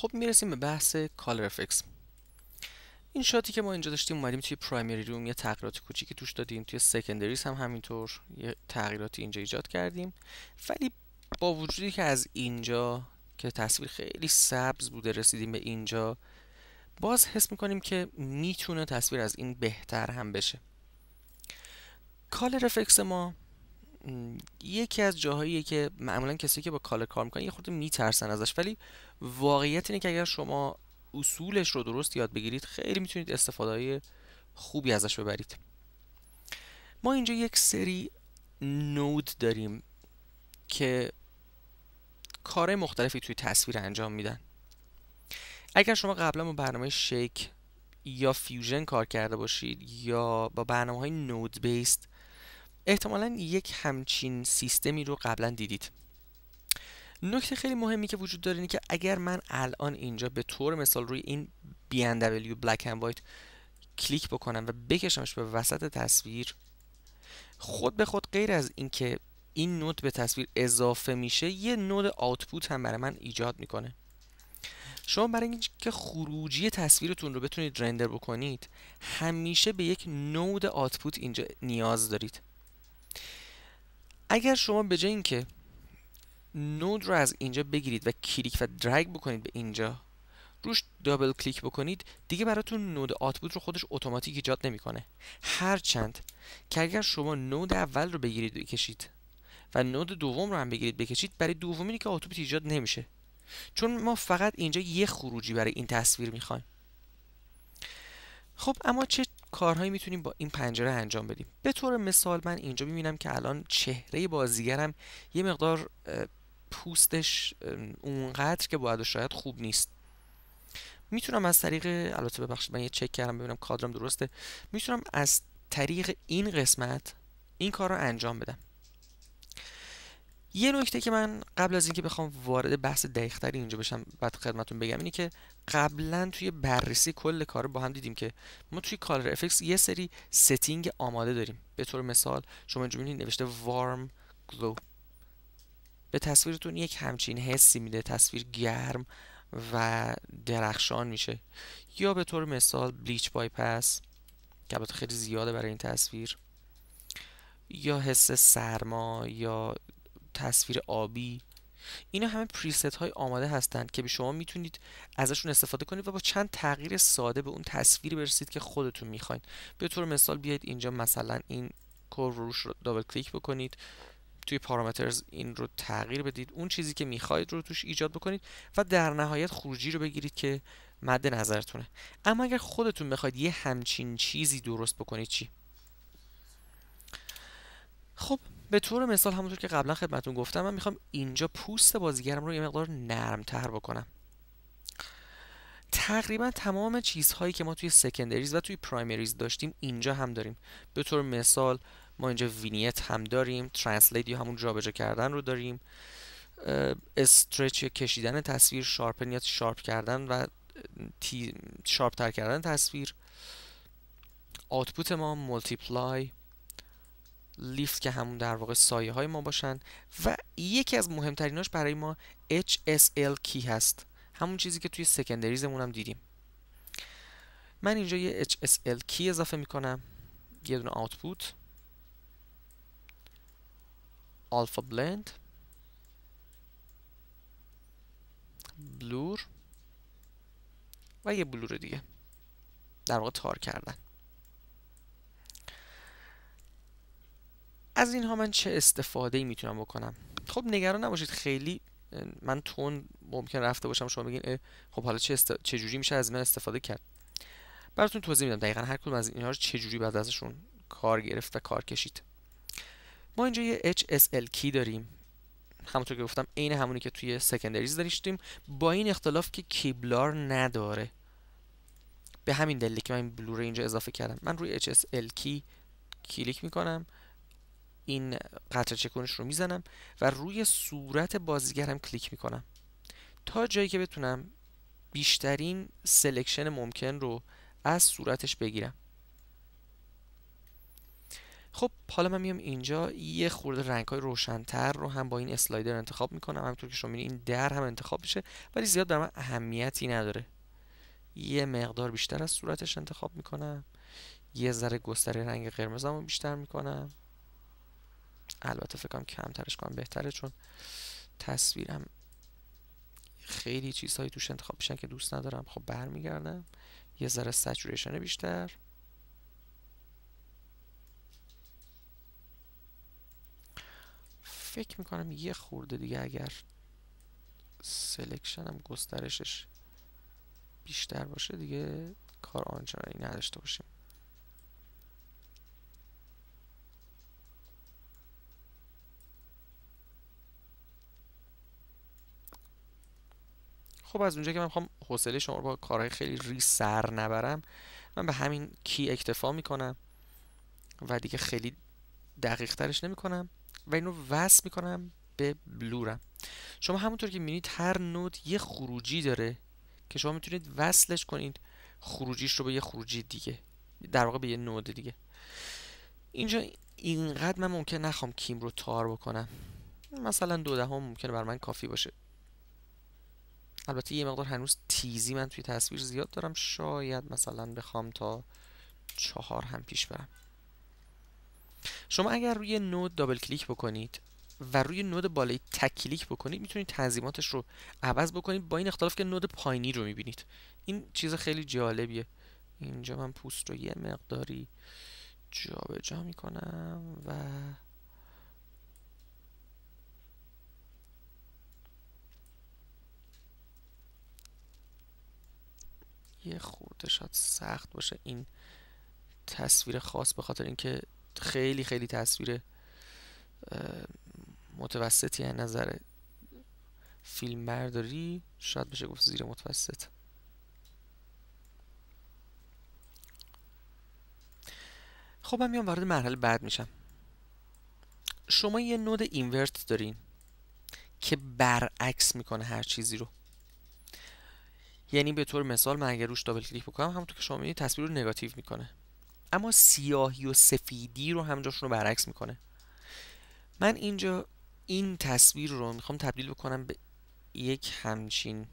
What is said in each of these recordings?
خب میرسیم به بحث کالر افکس این شاتی که ما اینجا داشتیم اومدیم توی پرایمری روم یه تغییرات کوچیکی توش دادیم توی سکندریز هم همینطور یه تغییراتی اینجا ایجاد کردیم ولی با وجودی که از اینجا که تصویر خیلی سبز بوده رسیدیم به اینجا باز حس میکنیم که میتونه تصویر از این بهتر هم بشه کالر افکس ما یکی از جاهاییه که معمولا کسی که با کالر کار میکنه یه خورده میترسن ازش ولی واقعیت اینه که اگر شما اصولش رو درست یاد بگیرید خیلی میتونید استفاده های خوبی ازش ببرید ما اینجا یک سری نود داریم که کارهای مختلفی توی تصویر انجام میدن اگر شما قبلا با برنامه شیک یا فیوژن کار کرده باشید یا با برنامه های نود بیست احتمالا یک همچین سیستمی رو قبلا دیدید نکته خیلی مهمی که وجود داره اینه که اگر من الان اینجا به طور مثال روی این BMW Black and White کلیک بکنم و بکشمش به وسط تصویر خود به خود غیر از اینکه این نود به تصویر اضافه میشه یه نود آوتپوت هم برای من ایجاد میکنه شما برای اینکه خروجی تصویرتون رو بتونید رندر بکنید همیشه به یک نود آوتپوت اینجا نیاز دارید اگر شما به جای اینکه نود رو از اینجا بگیرید و کلیک و درگ بکنید به اینجا روش دابل کلیک بکنید دیگه براتون نود آتبوت رو خودش اتوماتیک ایجاد نمیکنه هرچند که اگر شما نود اول رو بگیرید بکشید و نود دوم رو هم بگیرید بکشید برای دومی که آتبوت ایجاد نمیشه چون ما فقط اینجا یه خروجی برای این تصویر میخوایم خب اما چه کارهایی میتونیم با این پنجره انجام بدیم به طور مثال من اینجا میبینم که الان چهره بازیگرم یه مقدار پوستش اونقدر که باید و شاید خوب نیست میتونم از طریق البته ببخشید من یه چک کردم ببینم کادرم درسته میتونم از طریق این قسمت این کار رو انجام بدم یه نکته که من قبل از اینکه بخوام وارد بحث دقیقتری اینجا بشم بعد خدمتون بگم اینه که قبلا توی بررسی کل کار با هم دیدیم که ما توی کالر افکس یه سری ستینگ آماده داریم به طور مثال شما اینجا نوشته وارم گلو به تصویرتون یک همچین حسی میده تصویر گرم و درخشان میشه یا به طور مثال بلیچ بایپس که البته خیلی زیاده برای این تصویر یا حس سرما یا تصویر آبی اینا همه پریست های آماده هستند که به شما میتونید ازشون استفاده کنید و با چند تغییر ساده به اون تصویری برسید که خودتون میخواین به طور مثال بیاید اینجا مثلا این کور روش رو دابل کلیک بکنید توی پارامترز این رو تغییر بدید اون چیزی که میخواید رو توش ایجاد بکنید و در نهایت خروجی رو بگیرید که مد نظرتونه اما اگر خودتون بخواید یه همچین چیزی درست بکنید چی خب به طور مثال همونطور که قبلا خدمتون گفتم من میخوام اینجا پوست بازیگرم رو یه مقدار نرمتر بکنم تقریبا تمام چیزهایی که ما توی سکندریز و توی پرایمریز داشتیم اینجا هم داریم به طور مثال ما اینجا وینیت هم داریم ترنسلیت یا همون جابجا کردن رو داریم استرچ یا کشیدن تصویر شارپن یا شارپ کردن و شارپ تر کردن تصویر آتپوت ما مولتیپلای لیفت که همون در واقع سایه های ما باشن و یکی از مهمتریناش برای ما HSL کی هست همون چیزی که توی سکندریزمون هم دیدیم من اینجا یه HSL کی اضافه میکنم یه دونه آوتپوت آلفا بلند بلور و یه بلور دیگه در واقع تار کردن از اینها من چه استفاده ای میتونم بکنم خب نگران نباشید خیلی من تون ممکن رفته باشم شما بگین خب حالا چه, است... چه جوری میشه از من استفاده کرد براتون توضیح میدم دقیقا هر کدوم از اینها رو چه جوری بعد ازشون کار گرفت و کار کشید ما اینجا یه HSL کی داریم همونطور که گفتم عین همونی که توی سکندریز داشتیم با این اختلاف که کیبلار نداره به همین دلیل که من این بلوره اینجا اضافه کردم من روی HSL کی کلیک میکنم این قطر چکونش رو میزنم و روی صورت بازیگرم کلیک میکنم تا جایی که بتونم بیشترین سلکشن ممکن رو از صورتش بگیرم خب حالا من میام اینجا یه خورده رنگ های روشنتر رو هم با این اسلایدر انتخاب میکنم همینطور که شما این در هم انتخاب میشه ولی زیاد به من اهمیتی نداره یه مقدار بیشتر از صورتش انتخاب میکنم یه ذره گستره رنگ قرمزم رو بیشتر میکنم البته کنم کمترش کنم بهتره چون تصویرم خیلی چیزهایی توش انتخاب میشن که دوست ندارم خب برمیگردم یه ذره سچوریشن بیشتر فکر میکنم یه خورده دیگه اگر سلکشنم گسترشش بیشتر باشه دیگه کار آنچنانی نداشته باشیم خب از اونجا که من میخوام حوصله شما رو با کارهای خیلی ری سر نبرم من به همین کی اکتفا میکنم و دیگه خیلی دقیق ترش نمیکنم و این رو وصل میکنم به بلورم شما همونطور که میبینید هر نود یه خروجی داره که شما میتونید وصلش کنید خروجیش رو به یه خروجی دیگه در واقع به یه نود دیگه اینجا اینقدر من ممکن نخوام کیم رو تار بکنم مثلا دو دهم ممکنه بر من کافی باشه البته یه مقدار هنوز تیزی من توی تصویر زیاد دارم شاید مثلا بخوام تا چهار هم پیش برم شما اگر روی نود دابل کلیک بکنید و روی نود بالایی تک کلیک بکنید میتونید تنظیماتش رو عوض بکنید با این اختلاف که نود پایینی رو میبینید این چیز خیلی جالبیه اینجا من پوست رو یه مقداری جابجا میکنم و یه خورده شاید سخت باشه این تصویر خاص به خاطر اینکه خیلی خیلی تصویر متوسطی از نظر فیلم برداری شاید بشه گفت زیر متوسط خب من میام وارد مرحله بعد میشم شما یه نود اینورت دارین که برعکس میکنه هر چیزی رو یعنی به طور مثال من اگر روش دابل کلیک بکنم همونطور که شما میبینید تصویر رو نگاتیو میکنه اما سیاهی و سفیدی رو همجاشون رو برعکس میکنه من اینجا این تصویر رو میخوام تبدیل بکنم به یک همچین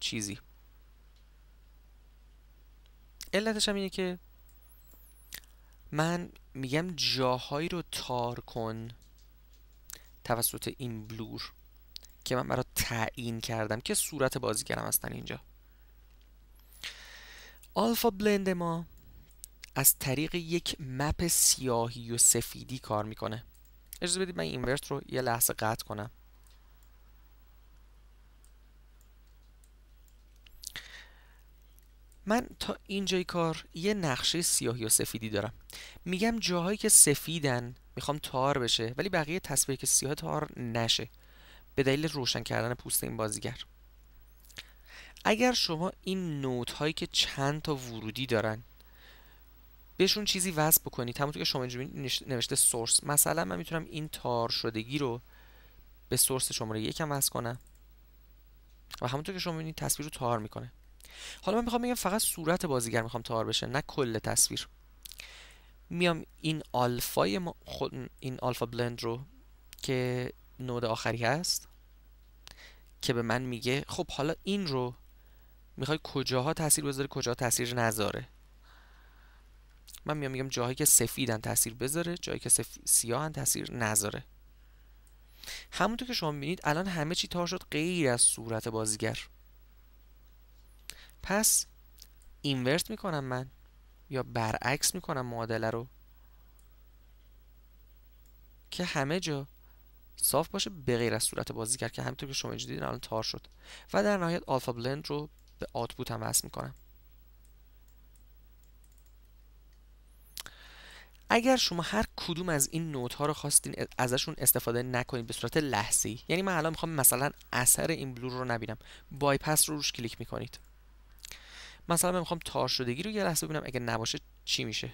چیزی علتش هم اینه که من میگم جاهایی رو تار کن توسط این بلور که من برای تعیین کردم که صورت بازیگرم هستن اینجا آلفا بلند ما از طریق یک مپ سیاهی و سفیدی کار میکنه اجازه بدید من اینورت رو یه لحظه قطع کنم من تا اینجای کار یه نقشه سیاهی و سفیدی دارم میگم جاهایی که سفیدن میخوام تار بشه ولی بقیه تصویر که سیاه تار نشه به دلیل روشن کردن پوست این بازیگر اگر شما این نوت هایی که چند تا ورودی دارن بهشون چیزی وصل بکنید همونطور که شما نوشته سورس مثلا من میتونم این تار شدگی رو به سورس شماره یکم وصل کنم و همونطور که شما میبینید تصویر رو تار میکنه حالا من میخوام بگم فقط صورت بازیگر میخوام تار بشه نه کل تصویر میام این آلفای ما خود این آلفا بلند رو که نود آخری هست که به من میگه خب حالا این رو میخوای کجاها تاثیر بذاره کجا تاثیر نذاره من میام میگم جاهایی که سفیدن تاثیر بذاره جایی که سف... سیاهن تاثیر نذاره همونطور که شما میبینید الان همه چی تار شد غیر از صورت بازیگر پس اینورت میکنم من یا برعکس میکنم معادله رو که همه جا صاف باشه به غیر از صورت کرد که همینطور که شما اینجا دیدین الان تار شد و در نهایت آلفا بلند رو به آتپوت هم وصل میکنم اگر شما هر کدوم از این نوت ها رو خواستین ازشون استفاده نکنید به صورت لحظی یعنی من الان میخوام مثلا اثر این بلور رو نبینم بایپس رو روش کلیک میکنید مثلا من میخوام تار شدگی رو یه لحظه ببینم اگر نباشه چی میشه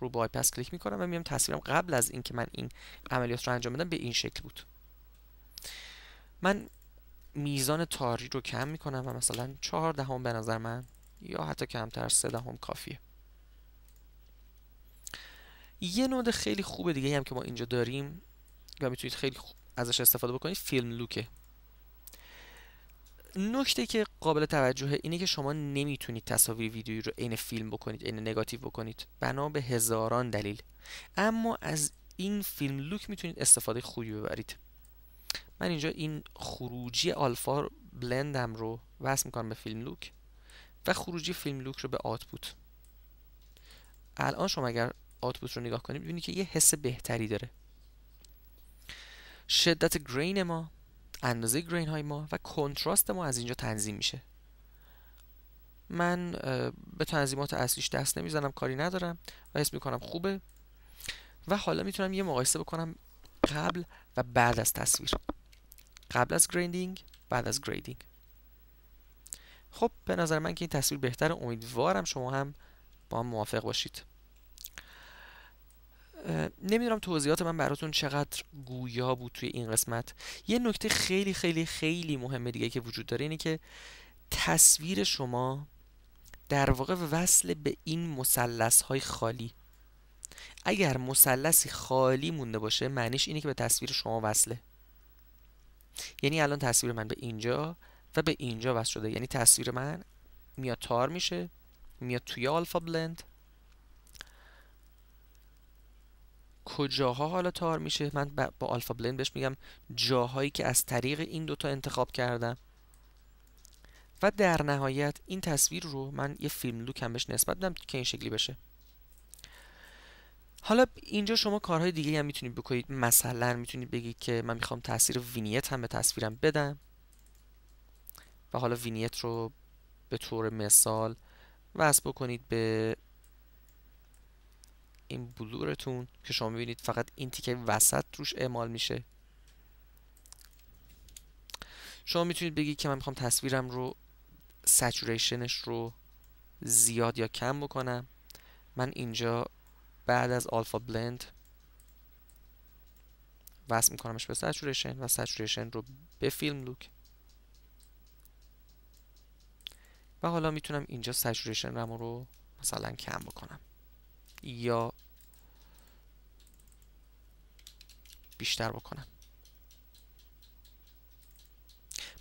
رو بایپس کلیک میکنم و میام تصویرم قبل از اینکه من این عملیات رو انجام بدم به این شکل بود من میزان تاری رو کم میکنم و مثلا چهار دهم به نظر من یا حتی کمتر سه دهم کافیه یه نود خیلی خوبه دیگه هم که ما اینجا داریم و میتونید خیلی ازش استفاده بکنید فیلم لوکه نکته که قابل توجه اینه که شما نمیتونید تصاویر ویدیویی رو عین فیلم بکنید عین نگاتیو بکنید بنا به هزاران دلیل اما از این فیلم لوک میتونید استفاده خوبی ببرید من اینجا این خروجی آلفا بلندم رو وصل میکنم به فیلم لوک و خروجی فیلم لوک رو به آتپوت الان شما اگر آتپوت رو نگاه کنید ببینید که یه حس بهتری داره شدت گرین ما اندازه گرین های ما و کنتراست ما از اینجا تنظیم میشه من به تنظیمات اصلیش دست نمیزنم کاری ندارم و حس میکنم خوبه و حالا میتونم یه مقایسه بکنم قبل و بعد از تصویر قبل از گریندینگ بعد از گریدینگ خب به نظر من که این تصویر بهتر امیدوارم شما هم با هم موافق باشید نمیدونم توضیحات من براتون چقدر گویا بود توی این قسمت یه نکته خیلی خیلی خیلی مهمه دیگه که وجود داره اینه که تصویر شما در واقع وصل به این مسلس های خالی اگر مثلثی خالی مونده باشه معنیش اینه که به تصویر شما وصله یعنی الان تصویر من به اینجا و به اینجا وصل شده یعنی تصویر من میاد تار میشه میاد توی آلفا بلند کجاها حالا تار میشه من با آلفا بلند بهش میگم جاهایی که از طریق این دوتا انتخاب کردم و در نهایت این تصویر رو من یه فیلم لوک هم بهش نسبت بدم که این شکلی بشه حالا اینجا شما کارهای دیگه هم میتونید بکنید مثلا میتونید بگید که من میخوام تاثیر وینیت هم به تصویرم بدم و حالا وینیت رو به طور مثال وصل بکنید به این بلورتون که شما میبینید فقط این تیکه وسط روش اعمال میشه شما میتونید بگید که من میخوام تصویرم رو سچوریشنش رو زیاد یا کم بکنم من اینجا بعد از آلفا بلند وصل میکنمش به سچوریشن و سچوریشن رو به فیلم لوک و حالا میتونم اینجا سچوریشن رو مثلا کم بکنم یا بیشتر بکنم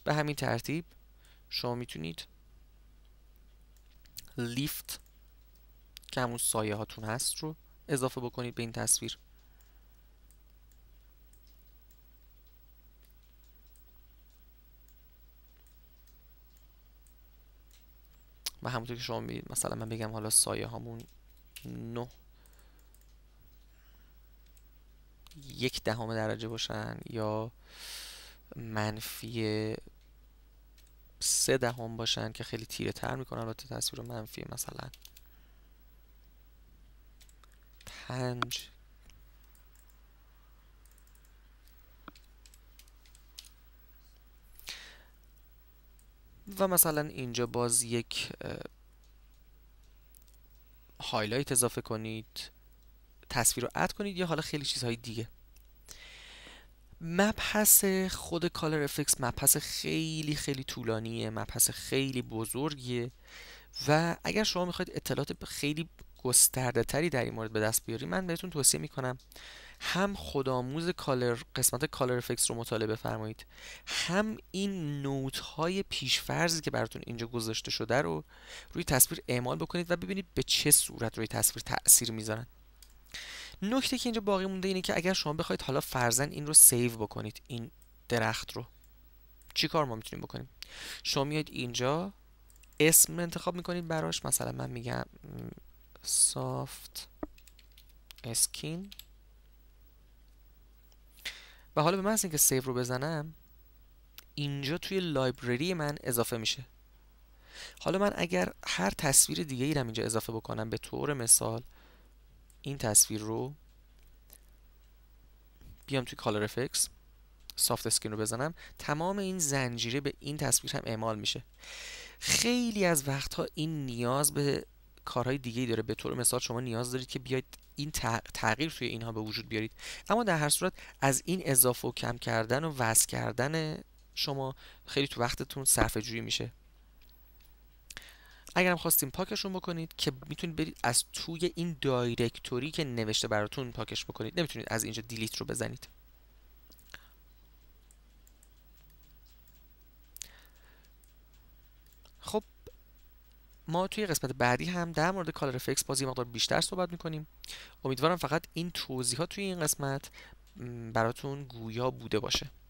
به همین ترتیب شما میتونید لیفت که همون سایه هاتون هست رو اضافه بکنید به این تصویر و همونطور که شما میدید مثلا من بگم حالا سایه هامون نه یک دهم درجه باشن یا منفی سه دهم باشن که خیلی تیره تر میکنن البته تصویر منفی مثلا پنج و مثلا اینجا باز یک هایلایت اضافه کنید تصویر رو اد کنید یا حالا خیلی چیزهای دیگه مبحث خود کالر افکس مبحث خیلی خیلی طولانیه مبحث خیلی بزرگیه و اگر شما میخواید اطلاعات خیلی گسترده تری در این مورد به دست بیارید من بهتون توصیه میکنم هم خودآموز کالر قسمت کالر افکس رو مطالعه بفرمایید هم این نوت های فرضی که براتون اینجا گذاشته شده رو روی تصویر اعمال بکنید و ببینید به چه صورت روی تصویر تاثیر میذارن نکته که اینجا باقی مونده اینه که اگر شما بخواید حالا فرزن این رو سیو بکنید این درخت رو کار ما میتونیم بکنیم شما میاد اینجا اسم انتخاب میکنید براش مثلا من میگم سافت اسکین و حالا به من اینکه سیو رو بزنم اینجا توی لایبرری من اضافه میشه حالا من اگر هر تصویر دیگه ای رو اینجا اضافه بکنم به طور مثال این تصویر رو بیام توی کالر افکس سافت اسکین رو بزنم تمام این زنجیره به این تصویر هم اعمال میشه خیلی از وقتها این نیاز به کارهای دیگه داره به طور مثال شما نیاز دارید که بیاید این تغییر توی اینها به وجود بیارید اما در هر صورت از این اضافه و کم کردن و وز کردن شما خیلی تو وقتتون صرفه جویی میشه اگرم خواستیم پاکشون بکنید که میتونید برید از توی این دایرکتوری که نوشته براتون پاکش بکنید نمیتونید از اینجا دیلیت رو بزنید خب ما توی قسمت بعدی هم در مورد کالر فکس بازی مقدار بیشتر صحبت میکنیم امیدوارم فقط این توضیحات توی این قسمت براتون گویا بوده باشه